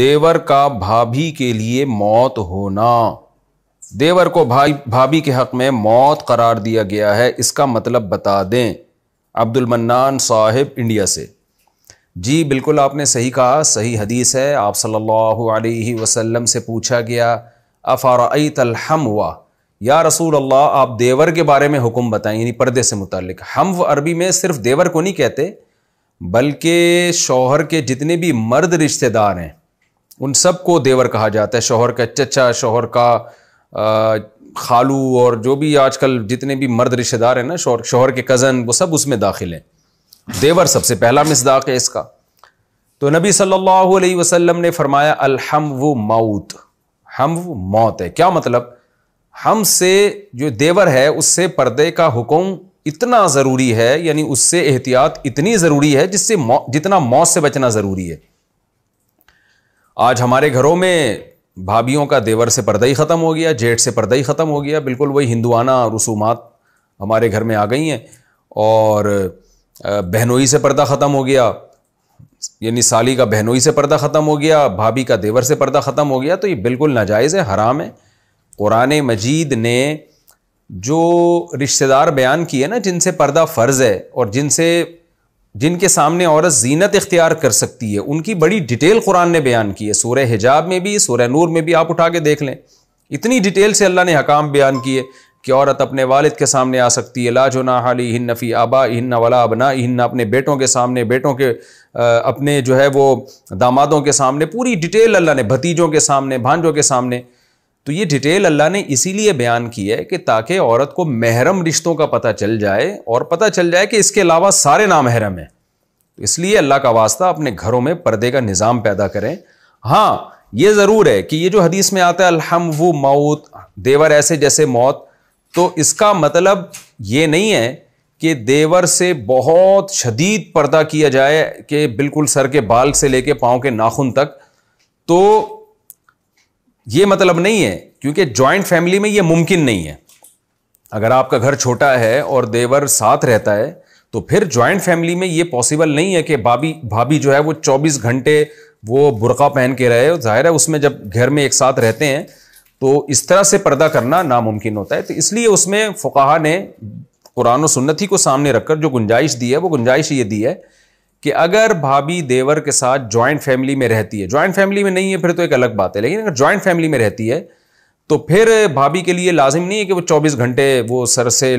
देवर का भाभी के लिए मौत होना देवर को भाई भाभी के हक़ में मौत करार दिया गया है इसका मतलब बता दें अब्दुल मन्नान साहिब इंडिया से जी बिल्कुल आपने सही कहा सही हदीस है आप सल्लल्लाहु अलैहि वसल्लम से पूछा गया अफ़ारई तलहम हुआ या रसूल अल्लाह आप देवर के बारे में हुक्म बताएं यानी पर्दे से मुतल हम अरबी में सिर्फ देवर को नहीं कहते बल्कि शोहर के जितने भी मर्द रिश्तेदार हैं उन सब को देवर कहा जाता है शोहर का चचा शोहर का खालू और जो भी आजकल जितने भी मर्द रिश्तेदार हैं ना शोहर शौहर के कज़न वो सब उसमें दाखिल हैं देवर सबसे पहला मिसदाक है इसका तो नबी सल्लल्लाहु अलैहि वसल्लम ने फरमाया अलहम व मऊत हम वो मौत है क्या मतलब हम से जो देवर है उससे पर्दे का हुक्म इतना ज़रूरी है यानी उससे एहतियात इतनी ज़रूरी है जिससे मौ, जितना मौत से बचना ज़रूरी है आज हमारे घरों में भाभीियों का देवर से पर्दा ही ख़त्म हो गया जेठ से पर्दा ही ख़त्म हो गया बिल्कुल वही हिंदुआना रसूमात हमारे घर में आ गई हैं और बहनोई से पर्दा ख़त्म हो गया यानी साली का बहनोई से पर्दा ख़त्म हो गया भाभी का देवर से पर्दा ख़त्म हो गया तो ये बिल्कुल नाजायज़ है हराम है क़ुरान मजीद ने जो रिश्तेदार बयान किए ना जिनसे पर्दा फ़र्ज़ है और जिनसे जिनके सामने औरत जीनत इख्तियार कर सकती है उनकी बड़ी डिटेल कुरान ने बयान की है सूर्य हिजाब में भी सूर्य नूर में भी आप उठा के देख लें इतनी डिटेल से अल्लाह ने हकाम बयान किए कि औरत अपने वालिद के सामने आ सकती है लाजो ना हाली हिन्न नफ़ी आबा हिन्न वला अबना हिन्न अपने बेटों के सामने बेटों के अपने जो है वो दामादों के सामने पूरी डिटेल अल्लाह ने भतीजों के सामने भांजों के सामने तो ये डिटेल अल्लाह ने इसीलिए बयान की है कि ताकि औरत को महरम रिश्तों का पता चल जाए और पता चल जाए कि इसके अलावा सारे नामहरम हैं तो इसलिए अल्लाह का वास्ता अपने घरों में पर्दे का निज़ाम पैदा करें हाँ ये ज़रूर है कि ये जो हदीस में आता है अलहम व मौत देवर ऐसे जैसे मौत तो इसका मतलब ये नहीं है कि देवर से बहुत शदीद पर्दा किया जाए कि बिल्कुल सर के बाल से लेके पाँव के नाखुन तक तो ये मतलब नहीं है क्योंकि ज्वाइंट फैमिली में यह मुमकिन नहीं है अगर आपका घर छोटा है और देवर साथ रहता है तो फिर ज्वाइंट फैमिली में ये पॉसिबल नहीं है कि भाभी भाभी जो है वो चौबीस घंटे वो बुरका पहन के रहे और जाहिर है उसमें जब घर में एक साथ रहते हैं तो इस तरह से पर्दा करना नामुमकिन होता है तो इसलिए उसमें फ़ुकाहा ने कुरान और सुन्नति को सामने रखकर जो गुंजाइश दी है वो गुंजाइश ये दी है कि अगर भाभी देवर के साथ ज्वाइंट फैमिली में रहती है ज्वाइंट फैमिली में नहीं है फिर तो एक अलग बात है लेकिन अगर ज्वाइंट फैमिली में रहती है तो फिर भाभी के लिए लाजिम नहीं है कि वो चौबीस घंटे वो सर से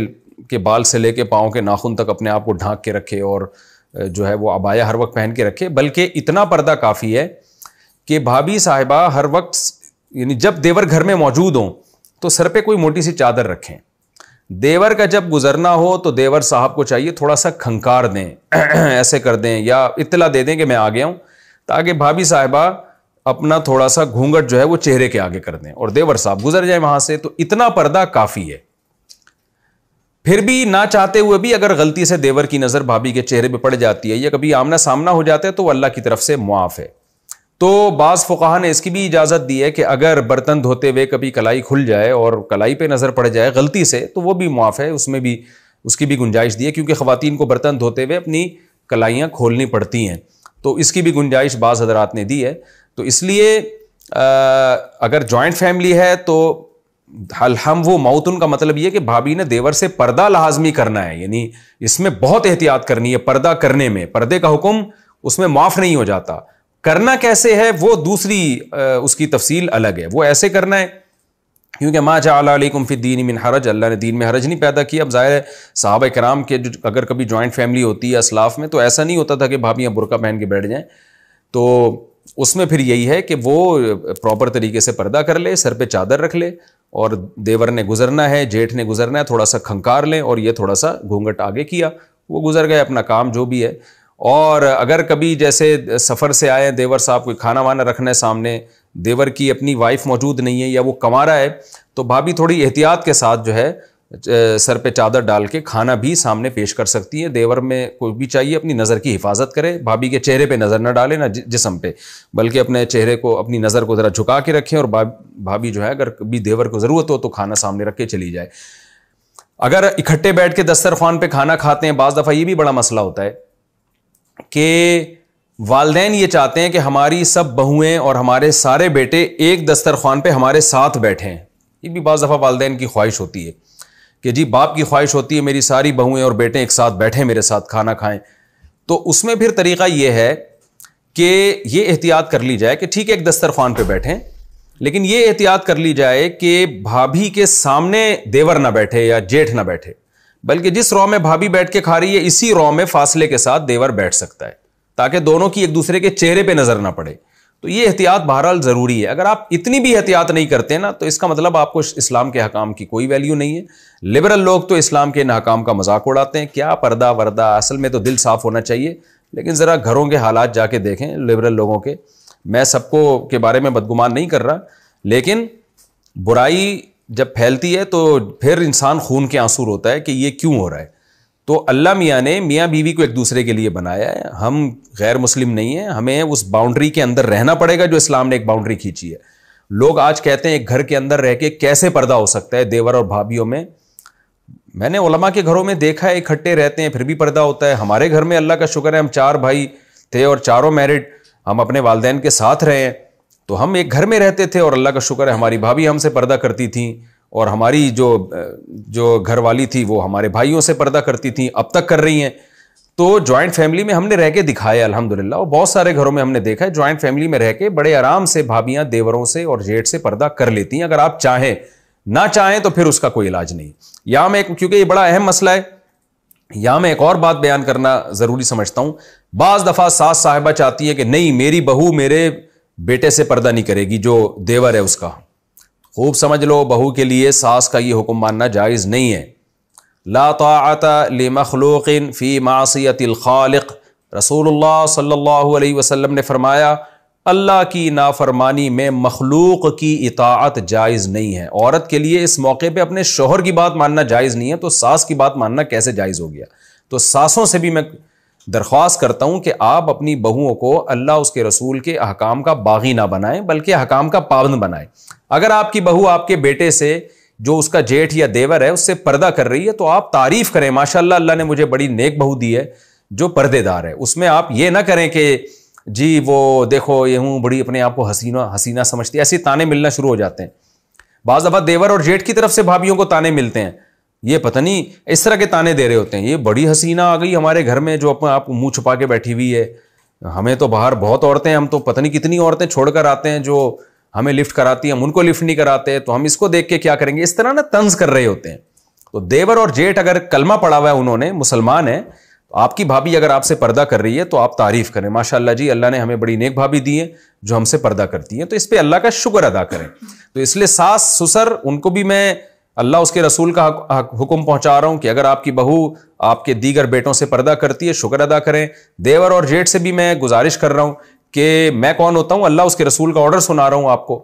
के बाल से लेके पाँव के नाखून तक अपने आप को ढाँक के रखे और जो है वो अबाया हर वक्त पहन के रखे बल्कि इतना पर्दा काफ़ी है कि भाभी साहिबा हर वक्त यानी जब देवर घर में मौजूद हों तो सर पे कोई मोटी सी चादर रखें देवर का जब गुजरना हो तो देवर साहब को चाहिए थोड़ा सा खंकार दें ऐसे कर दें या इतला दे दें कि मैं आ गया हूँ ताकि भाभी साहबा अपना थोड़ा सा घूंघट जो है वो चेहरे के आगे कर दें और देवर साहब गुजर जाए वहां से तो इतना पर्दा काफ़ी है फिर भी ना चाहते हुए भी अगर गलती से देवर की नज़र भाभी के चेहरे पर पड़ जाती है या कभी आमना सामना हो जाता है तो अल्लाह की तरफ से मुआफ़ है तो बाज़ फ़ुकाहा ने इसकी भी इजाज़त दी है कि अगर बर्तन धोते हुए कभी कलाई खुल जाए और कलाई पे नज़र पड़ जाए गलती से तो वो भी मुआफ़ है उसमें भी उसकी भी गुंजाइश दी है क्योंकि ख़वातीन को बर्तन धोते हुए अपनी कलाइयाँ खोलनी पड़ती हैं तो इसकी भी गुंजाइश बाज़ हजरात ने दी है तो इसलिए अगर जॉइंट फैमिली है तो हम वो माउतन का मतलब ये कि भाभी ने देवर से पर्दा लाजमी करना है यानी इसमें बहुत एहतियात करनी है पर्दा करने में पर्दे का हुक्म उसमें माफ़ नहीं हो जाता करना कैसे है वो दूसरी उसकी तफसील अलग है वो ऐसे करना है क्योंकि माँ चाहकुम फ़ी दीन मिन हरज अल्लाह ने दीन में हरज नहीं पैदा किया अब ज़ाहिर है साहब कराम के अगर कभी जॉइंट फैमिली होती है असलाफ में तो ऐसा नहीं होता था कि भाभी बुरका पहन के बैठ जाए तो उसमें फिर यही है कि वो प्रॉपर तरीके से पर्दा कर ले सर पर चादर रख ले और देवर ने गुजरना है जेठ ने गुजरना है थोड़ा सा खंकार लें और ये थोड़ा सा घूंघट आगे किया वो गुजर गए अपना काम जो भी है और अगर कभी जैसे सफ़र से आए देवर साहब कोई खाना वाना रखना है सामने देवर की अपनी वाइफ मौजूद नहीं है या वो कमारा है तो भाभी थोड़ी एहतियात के साथ जो है सर पे चादर डाल के खाना भी सामने पेश कर सकती है देवर में कोई भी चाहिए अपनी नज़र की हिफाजत करे भाभी के चेहरे पे नज़र ना डाले ना जिसम पे बल्कि अपने चेहरे को अपनी नज़र को ज़रा झुका के रखें और भाभी जो है अगर कभी देवर को ज़रूरत हो तो खाना सामने रख के चली जाए अगर इकट्ठे बैठ के दस्तरखान पे खाना खाते हैं बाज़ दफ़ा ये भी बड़ा मसला होता है कि वालदेन ये चाहते हैं कि हमारी सब बहुएँ और हमारे सारे बेटे एक दस्तरखान पे हमारे साथ बैठे हैं ये भी बज़ दफ़ा वालदेन की ख्वाहिश होती है कि जी बाप की ख्वाहिश होती है मेरी सारी बहुएँ और बेटे एक साथ बैठे मेरे साथ खाना खाएं तो उसमें फिर तरीका ये है कि ये एहतियात कर ली जाए कि ठीक है एक दस्तरखान पर बैठें लेकिन ये एहतियात कर ली जाए कि भाभी के सामने देवर ना बैठे या जेठ ना बैठे बल्कि जिस रॉ में भाभी बैठ के खा रही है इसी रॉ में फासले के साथ देवर बैठ सकता है ताकि दोनों की एक दूसरे के चेहरे पर नजर ना पड़े तो ये एहतियात बहरहाल ज़रूरी है अगर आप इतनी भी एहतियात नहीं करते ना तो इसका मतलब आपको इस्लाम के हकाम की कोई वैल्यू नहीं है लिबरल लोग तो इस्लाम के इन हकाम का मजाक उड़ाते हैं क्या पर्दा वर्दा असल में तो दिल साफ़ होना चाहिए लेकिन ज़रा घरों के हालात जाके देखें लिबरल लोगों के मैं सबको के बारे में बदगुमान नहीं कर रहा लेकिन बुराई जब फैलती है तो फिर इंसान खून के आंसू होता है कि ये क्यों हो रहा है तो अल्लाह मियाँ ने मियाँ बीवी को एक दूसरे के लिए बनाया है हम गैर मुस्लिम नहीं हैं हमें उस बाउंड्री के अंदर रहना पड़ेगा जो इस्लाम ने एक बाउंड्री खींची है लोग आज कहते हैं एक घर के अंदर रह के कैसे पर्दा हो सकता है देवर और भाभीियों में मैंने उलमा के घरों में देखा है इकट्ठे रहते हैं फिर भी पर्दा होता है हमारे घर में अल्लाह का शुक्र है हम चार भाई थे और चारों मैरिड हम अपने वालदेन के साथ रहें तो हम एक घर में रहते थे और अल्लाह का शुक्र है हमारी भाभी हमसे पर्दा करती थी और हमारी जो जो घर वाली थी वो हमारे भाइयों से पर्दा करती थी अब तक कर रही हैं तो ज्वाइंट फैमिली में हमने रह के दिखाया अल्हम्दुलिल्लाह और बहुत सारे घरों में हमने देखा है ज्वाइंट फैमिली में रह के बड़े आराम से भाभियाँ देवरों से और जेठ से पर्दा कर लेती हैं अगर आप चाहें ना चाहें तो फिर उसका कोई इलाज नहीं यहाँ मैं क्योंकि ये बड़ा अहम मसला है यहाँ मैं एक और बात बयान करना ज़रूरी समझता हूँ बाज़ दफ़ा सास साहिबा चाहती है कि नहीं मेरी बहू मेरे बेटे से पर्दा नहीं करेगी जो देवर है उसका खूब समझ लो बहू के लिए सास का ये हुक्म मानना जायज़ नहीं है ला मखलूक़िन फ़ी मासीतिलखालक रसूल सल्ला वसम ने फ़रमाया अल्लाह की नाफरमानी में मखलूक की इतात जायज़ नहीं है औरत के लिए इस मौके पर अपने शोहर की बात मानना जायज़ नहीं है तो सास की बात मानना कैसे जायज़ हो गया तो सासों से भी मैं दरख्वास्त करता हूं कि आप अपनी बहुओं को अल्लाह उसके रसूल के अहकाम का बागी ना बनाएं बल्कि हकाम का पाबंद बनाएं अगर आपकी बहू आपके बेटे से जो उसका जेठ या देवर है उससे पर्दा कर रही है तो आप तारीफ करें माशाल्लाह अल्लाह ने मुझे बड़ी नेक बहू दी है जो पर्देदार है उसमें आप ये ना करें कि जी वो देखो ये हूँ बड़ी अपने आप को हसीना हसीना समझती है ऐसे ताने मिलना शुरू हो जाते हैं बाज़ दफ़ा देवर और जेठ की तरफ से भाभीियों को ताने मिलते हैं ये पता नहीं इस तरह के ताने दे रहे होते हैं ये बड़ी हसीना आ गई हमारे घर में जो अपने आप मुंह छुपा के बैठी हुई है हमें तो बाहर बहुत औरतें हम तो पता नहीं कितनी औरतें छोड़कर आते हैं जो हमें लिफ्ट कराती हैं हम उनको लिफ्ट नहीं कराते तो हम इसको देख के क्या करेंगे इस तरह ना तंज कर रहे होते हैं तो देवर और जेठ अगर कलमा पड़ा हुआ है उन्होंने मुसलमान है तो आपकी भाभी अगर आपसे पर्दा कर रही है तो आप तारीफ करें माशाल्लाह जी अल्लाह ने हमें बड़ी नेक भाभी दी है जो हमसे पर्दा करती है तो इस पर अल्लाह का शुक्र अदा करें तो इसलिए सास सुसर उनको भी मैं अल्लाह उसके रसूल का हुक्म पहुंचा रहा हूं कि अगर आपकी बहू आपके दीगर बेटों से पर्दा करती है शुक्र अदा करें देवर और जेठ से भी मैं गुजारिश कर रहा हूं कि मैं कौन होता हूं अल्लाह उसके रसूल का ऑर्डर सुना रहा हूं आपको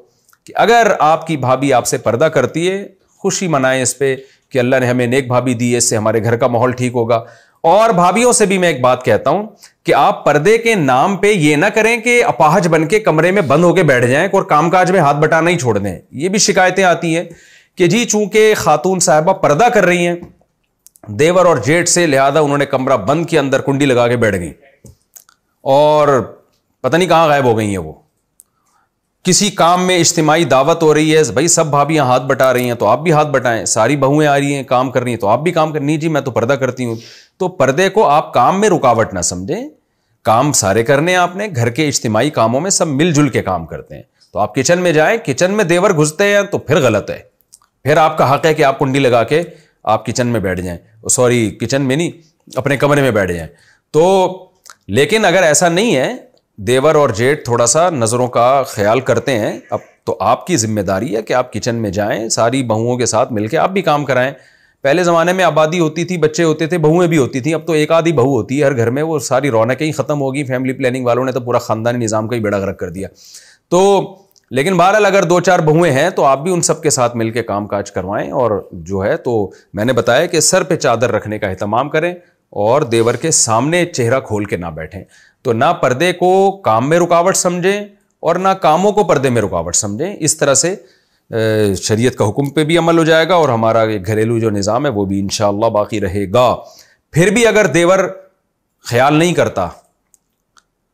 कि अगर आपकी भाभी आपसे पर्दा करती है खुशी मनाएं इस पर कि अल्लाह ने हमें नेक भाभी दी है इससे हमारे घर का माहौल ठीक होगा और भाभीियों से भी मैं एक बात कहता हूं कि आप पर्दे के नाम पर यह ना करें कि अपाहज बन के कमरे में बंद होके बैठ जाए और कामकाज में हाथ बटाना ही छोड़ दें ये भी शिकायतें आती हैं कि जी चूंकि खातून साहबा पर्दा कर रही हैं देवर और जेठ से लिहाजा उन्होंने कमरा बंद के अंदर कुंडी लगा के बैठ गई और पता नहीं कहाँ गायब हो गई हैं वो किसी काम में इज्तमाही दावत हो रही है भाई सब भाभी हाथ बटा रही हैं तो आप भी हाथ बटाएं सारी बहुएं आ रही हैं काम कर रही हैं तो आप भी काम कर नहीं जी मैं तो पर्दा करती हूँ तो पर्दे को आप काम में रुकावट ना समझें काम सारे करने आपने घर के इज्तमाही कामों में सब मिलजुल के काम करते हैं तो आप किचन में जाएं किचन में देवर घुसते हैं तो फिर गलत है फिर आपका हक है कि आप कुंडी लगा के आप किचन में बैठ जाएं सॉरी किचन में नहीं अपने कमरे में बैठ जाएं तो लेकिन अगर ऐसा नहीं है देवर और जेठ थोड़ा सा नज़रों का ख्याल करते हैं अब तो आपकी जिम्मेदारी है कि आप किचन में जाएं सारी बहुओं के साथ मिलके आप भी काम कराएं पहले ज़माने में आबादी होती थी बच्चे होते थे बहुएं भी होती थी अब तो एक आधी बहू होती है हर घर में वो सारी रौनकें ही ख़त्म होगी फैमिली प्लानिंग वालों ने तो पूरा ख़ानदानी निज़ाम का ही बेड़ा गर्क कर दिया तो लेकिन बहरहाल अगर दो चार बहुएं हैं तो आप भी उन सबके साथ मिलकर काम काज करवाएं और जो है तो मैंने बताया कि सर पे चादर रखने का अहतमाम करें और देवर के सामने चेहरा खोल के ना बैठें तो ना पर्दे को काम में रुकावट समझें और ना कामों को पर्दे में रुकावट समझें इस तरह से शरीयत का हुक्म पे भी अमल हो जाएगा और हमारा घरेलू जो निज़ाम है वो भी इन बाकी रहेगा फिर भी अगर देवर ख्याल नहीं करता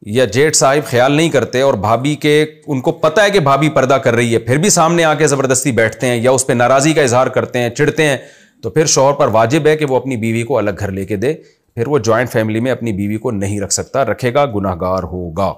या जेठ साहिब ख्याल नहीं करते और भाभी के उनको पता है कि भाभी पर्दा कर रही है फिर भी सामने आके ज़बरदस्ती बैठते हैं या उस पर नाराज़गी का इजहार करते हैं चिढ़ते हैं तो फिर शोहर पर वाजिब है कि वो अपनी बीवी को अलग घर लेके दे फिर वो जॉइंट फैमिली में अपनी बीवी को नहीं रख सकता रखेगा गुनाहगार होगा